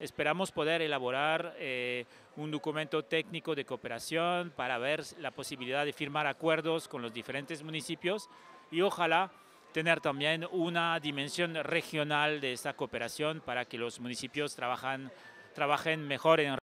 Esperamos poder elaborar eh, un documento técnico de cooperación para ver la posibilidad de firmar acuerdos con los diferentes municipios y ojalá tener también una dimensión regional de esta cooperación para que los municipios trabajen mejor en